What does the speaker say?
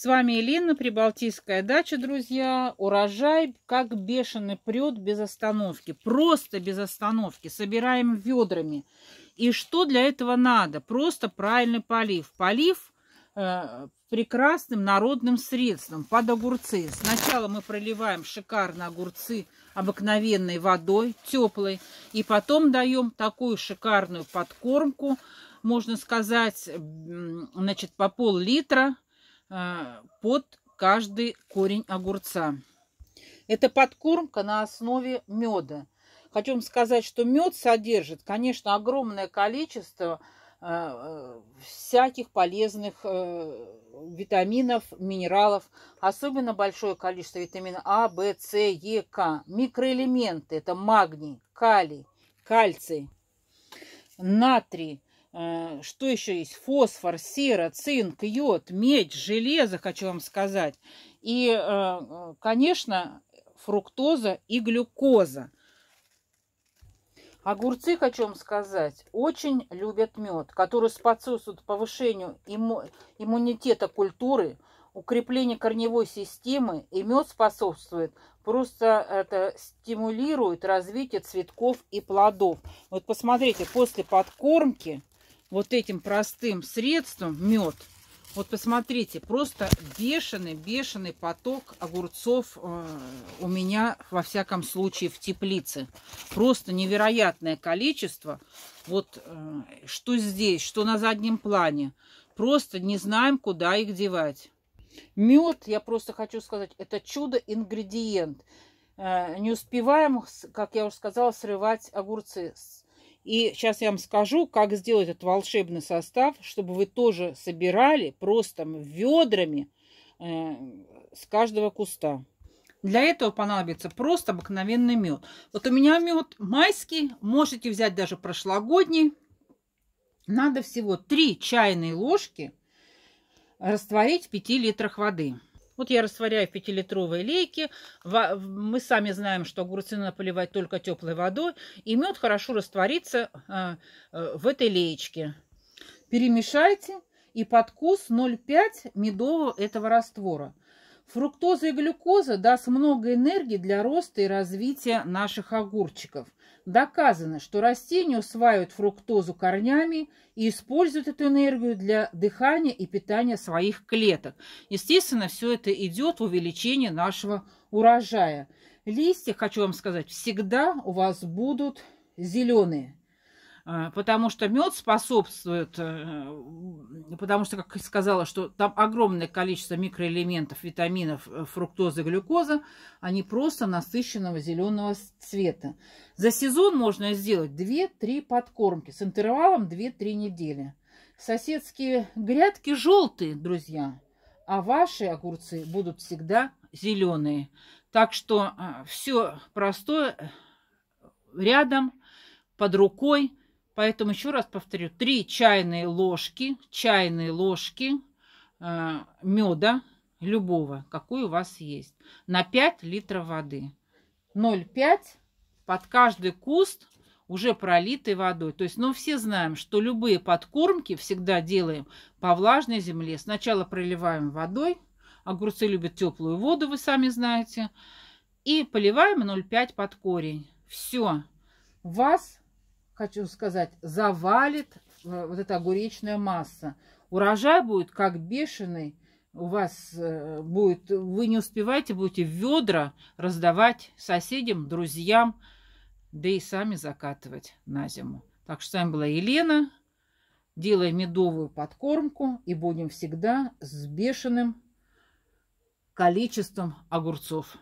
С вами Елена, Прибалтийская дача, друзья. Урожай как бешеный прет без остановки. Просто без остановки. Собираем ведрами. И что для этого надо? Просто правильный полив. Полив э, прекрасным народным средством под огурцы. Сначала мы проливаем шикарно огурцы обыкновенной водой, теплой. И потом даем такую шикарную подкормку, можно сказать, значит, по пол-литра а, под каждый корень огурца. Это подкормка на основе меда. Хочу вам сказать, что мед содержит, конечно, огромное количество а, а, всяких полезных э, витаминов, минералов, особенно большое количество витамина А, В, С, Е, К. Микроэлементы – это магний, калий, кальций, натрий, Э, что еще есть? Фосфор, сера, цинк, йод, медь, железо, хочу вам сказать. И, э, э, конечно, фруктоза и глюкоза. Огурцы, хочу вам сказать, очень любят мед, который способствует повышению имму... иммунитета культуры, укреплению корневой системы, и мед способствует, просто это стимулирует развитие цветков и плодов. Вот посмотрите, после подкормки вот этим простым средством мед. Вот посмотрите, просто бешеный, бешеный поток огурцов э, у меня, во всяком случае, в теплице. Просто невероятное количество. Вот э, что здесь, что на заднем плане. Просто не знаем, куда их девать. Мед, я просто хочу сказать, это чудо-ингредиент. Э, не успеваем, как я уже сказала, срывать огурцы с и сейчас я вам скажу, как сделать этот волшебный состав, чтобы вы тоже собирали просто ведрами э, с каждого куста. Для этого понадобится просто обыкновенный мед. Вот у меня мед майский, можете взять даже прошлогодний. Надо всего 3 чайные ложки растворить в 5 литрах воды. Вот я растворяю в 5-литровой лейке. Мы сами знаем, что огурцы надо поливать только теплой водой. И мед хорошо растворится а, э, в этой леечке. Перемешайте и под вкус 0,5 медового этого раствора. Фруктоза и глюкоза даст много энергии для роста и развития наших огурчиков. Доказано, что растения усваивают фруктозу корнями и используют эту энергию для дыхания и питания своих клеток. Естественно, все это идет в увеличение нашего урожая. Листья, хочу вам сказать, всегда у вас будут зеленые. Э, потому что мед способствует, э, потому что, как я сказала, что там огромное количество микроэлементов, витаминов, э, фруктозы, глюкоза, они просто насыщенного зеленого цвета. За сезон можно сделать 2-3 подкормки с интервалом 2-3 недели. Соседские грядки желтые, друзья, а ваши огурцы будут всегда зеленые. Так что все простое рядом, под рукой – Поэтому еще раз повторю, 3 чайные ложки, чайные ложки э, меда любого, какой у вас есть, на 5 литров воды. 0,5 под каждый куст уже пролитой водой. То есть, ну, все знаем, что любые подкормки всегда делаем по влажной земле. Сначала проливаем водой, огурцы любят теплую воду, вы сами знаете, и поливаем 0,5 под корень. Все, у вас хочу сказать, завалит э, вот эта огуречная масса. Урожай будет как бешеный. У вас э, будет, вы не успеваете, будете ведра раздавать соседям, друзьям, да и сами закатывать на зиму. Так что с вами была Елена. Делаем медовую подкормку и будем всегда с бешеным количеством огурцов.